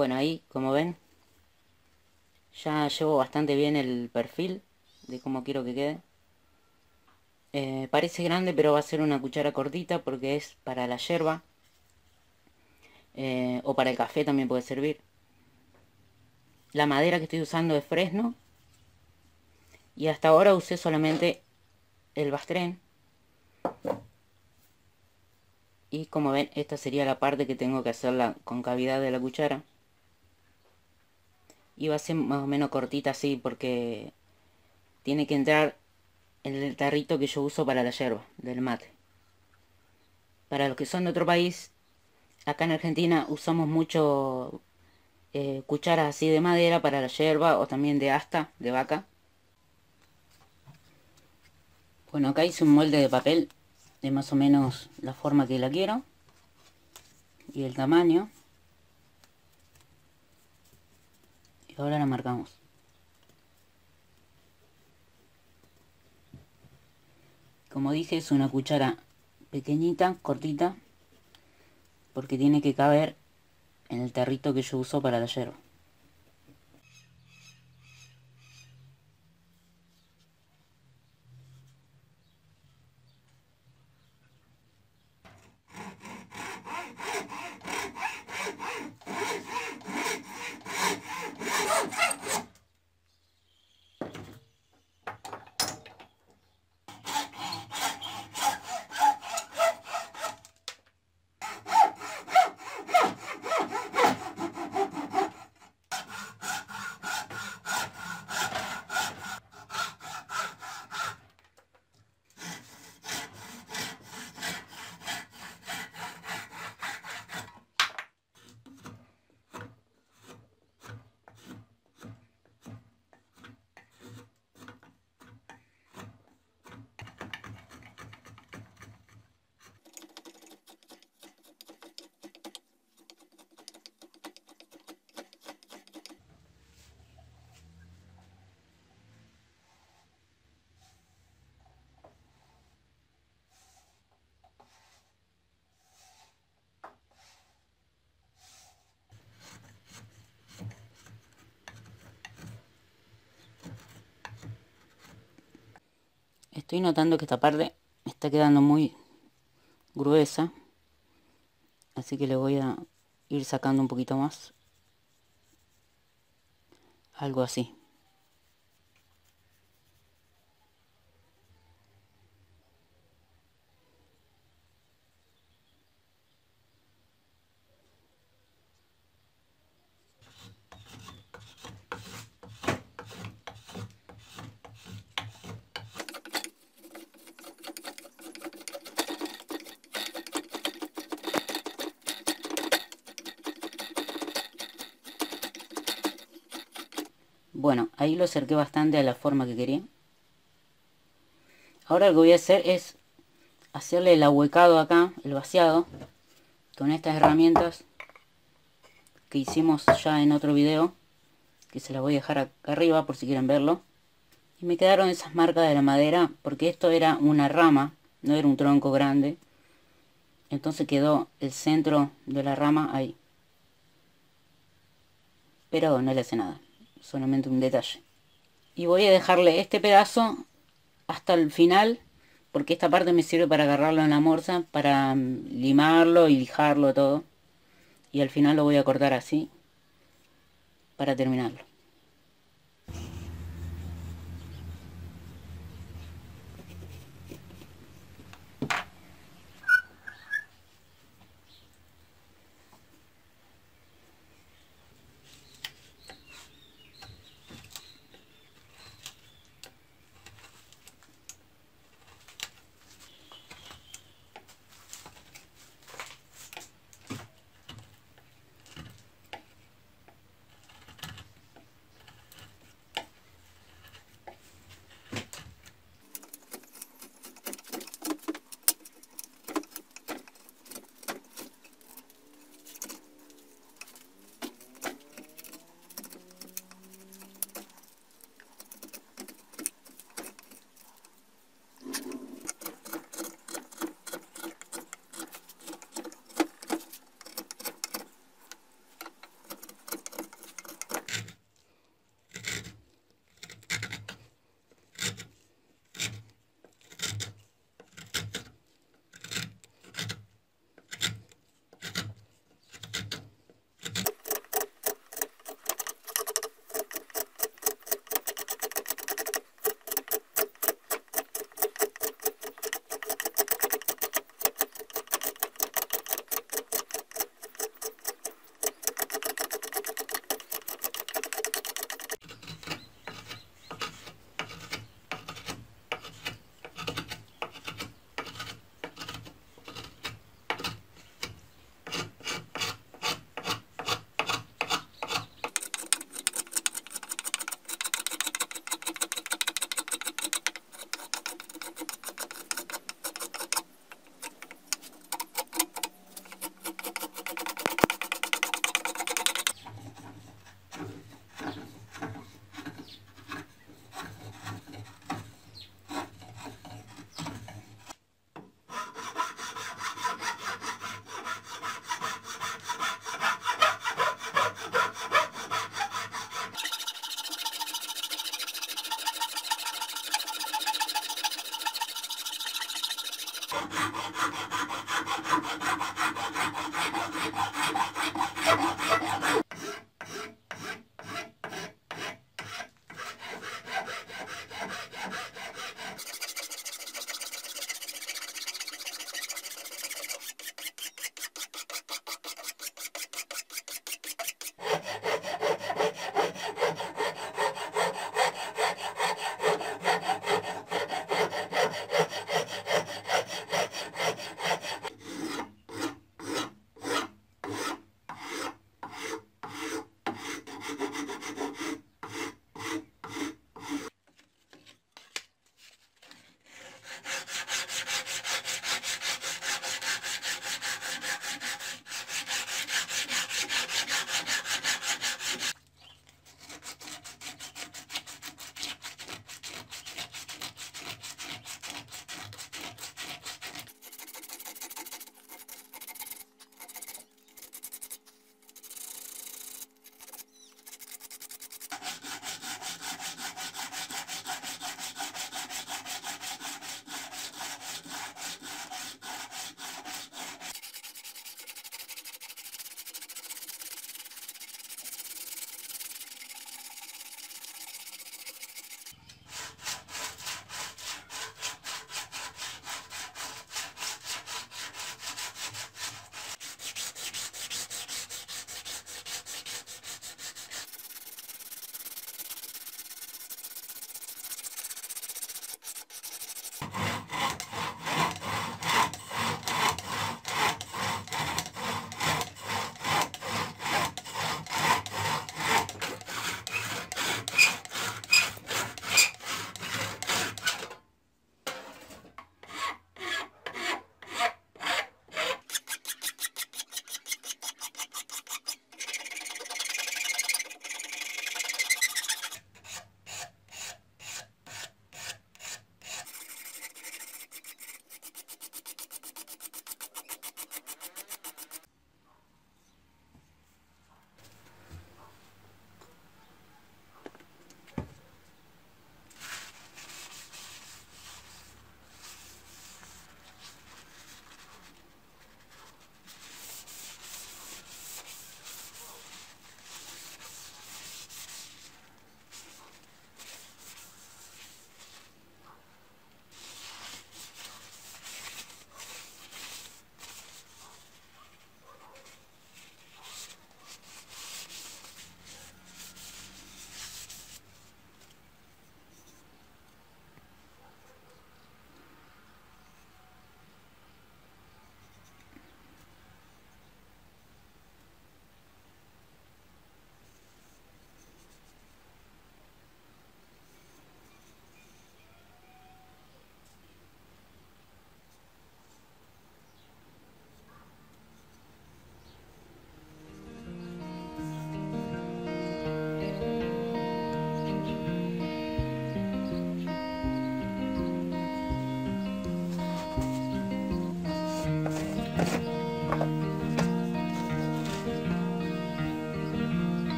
Bueno, ahí, como ven, ya llevo bastante bien el perfil de cómo quiero que quede. Eh, parece grande, pero va a ser una cuchara cortita porque es para la yerba. Eh, o para el café también puede servir. La madera que estoy usando es fresno. Y hasta ahora usé solamente el bastrén. Y como ven, esta sería la parte que tengo que hacer la concavidad de la cuchara y va a ser más o menos cortita así porque tiene que entrar en el tarrito que yo uso para la yerba del mate. Para los que son de otro país, acá en Argentina usamos mucho eh, cucharas así de madera para la yerba o también de asta, de vaca. Bueno, acá hice un molde de papel de más o menos la forma que la quiero y el tamaño. ahora la marcamos como dije es una cuchara pequeñita cortita porque tiene que caber en el territo que yo uso para la hierba Estoy notando que esta parte está quedando muy gruesa. Así que le voy a ir sacando un poquito más. Algo así. Bueno, ahí lo acerqué bastante a la forma que quería. Ahora lo que voy a hacer es hacerle el ahuecado acá, el vaciado, con estas herramientas que hicimos ya en otro video, que se las voy a dejar acá arriba por si quieren verlo. Y me quedaron esas marcas de la madera porque esto era una rama, no era un tronco grande. Entonces quedó el centro de la rama ahí. Pero no le hace nada solamente un detalle. Y voy a dejarle este pedazo hasta el final, porque esta parte me sirve para agarrarlo en la morsa, para mm, limarlo y lijarlo todo. Y al final lo voy a cortar así, para terminarlo.